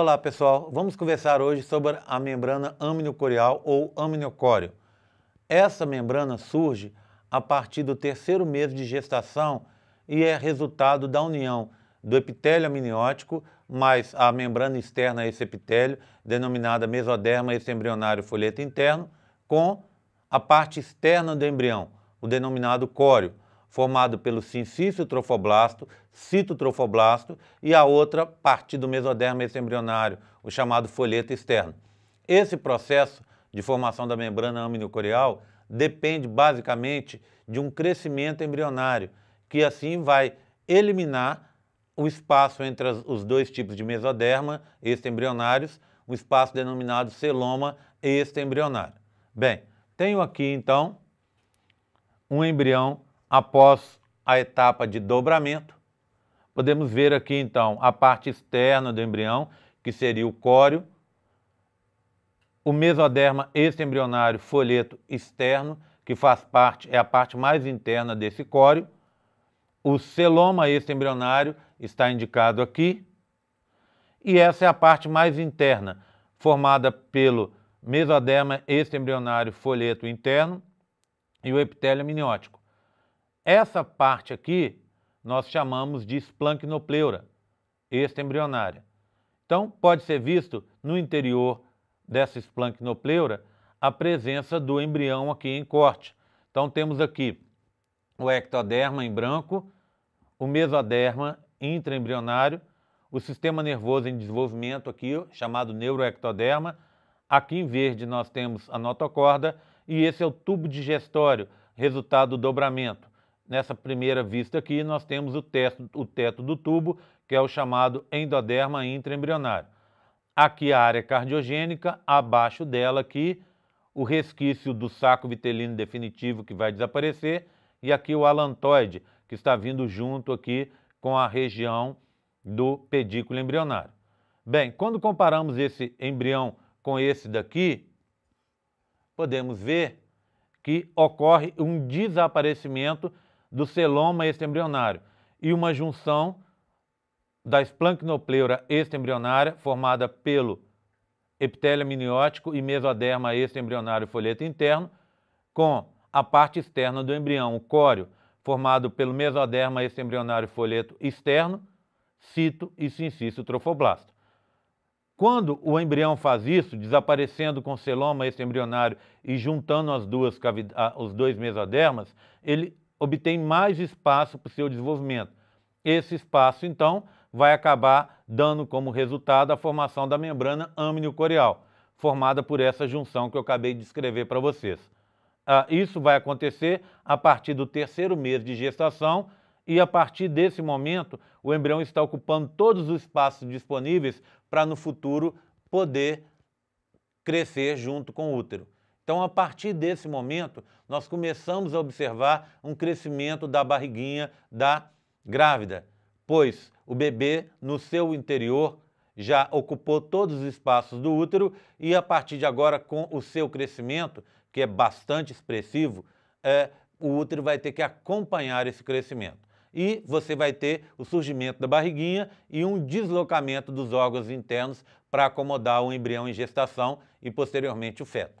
Olá pessoal, vamos conversar hoje sobre a membrana aminocorial ou amniocório. Essa membrana surge a partir do terceiro mês de gestação e é resultado da união do epitélio amniótico mais a membrana externa a esse epitélio, denominada mesoderma embrionário folheto interno, com a parte externa do embrião, o denominado córeo formado pelo sincício trofoblasto, citotrofoblasto e a outra parte do mesoderma embrionário, o chamado folheto externo. Esse processo de formação da membrana aminocorial depende basicamente de um crescimento embrionário, que assim vai eliminar o espaço entre as, os dois tipos de mesoderma extembrionários, um espaço denominado celoma extembrionário. Bem, tenho aqui então um embrião Após a etapa de dobramento, podemos ver aqui então a parte externa do embrião, que seria o córeo, o mesoderma extembrionário folheto externo, que faz parte, é a parte mais interna desse córeo, o celoma extembrionário está indicado aqui, e essa é a parte mais interna, formada pelo mesoderma extembrionário folheto interno e o epitélio amniótico. Essa parte aqui nós chamamos de esplancnopleura embrionária Então, pode ser visto no interior dessa esplanquinopleura a presença do embrião aqui em corte. Então, temos aqui o ectoderma em branco, o mesoderma intraembrionário, o sistema nervoso em desenvolvimento aqui, chamado neuroectoderma. Aqui em verde nós temos a notocorda e esse é o tubo digestório, resultado do dobramento. Nessa primeira vista aqui, nós temos o teto, o teto do tubo, que é o chamado endoderma intraembrionário. Aqui a área cardiogênica, abaixo dela aqui o resquício do saco vitelino definitivo que vai desaparecer e aqui o alantoide, que está vindo junto aqui com a região do pedículo embrionário. Bem, quando comparamos esse embrião com esse daqui, podemos ver que ocorre um desaparecimento do celoma extembrionário e uma junção da esplancnopleura extembrionária, formada pelo epitélio amniótico e mesoderma extembrionário folheto interno, com a parte externa do embrião, o córeo, formado pelo mesoderma extembrionário folheto externo, cito e sincício trofoblasto. Quando o embrião faz isso, desaparecendo com o celoma extembrionário e juntando as duas, os dois mesodermas, ele obtém mais espaço para o seu desenvolvimento. Esse espaço, então, vai acabar dando como resultado a formação da membrana amniocorial, formada por essa junção que eu acabei de descrever para vocês. Ah, isso vai acontecer a partir do terceiro mês de gestação e a partir desse momento o embrião está ocupando todos os espaços disponíveis para no futuro poder crescer junto com o útero. Então, a partir desse momento, nós começamos a observar um crescimento da barriguinha da grávida, pois o bebê no seu interior já ocupou todos os espaços do útero e a partir de agora, com o seu crescimento, que é bastante expressivo, é, o útero vai ter que acompanhar esse crescimento. E você vai ter o surgimento da barriguinha e um deslocamento dos órgãos internos para acomodar o embrião em gestação e posteriormente o feto.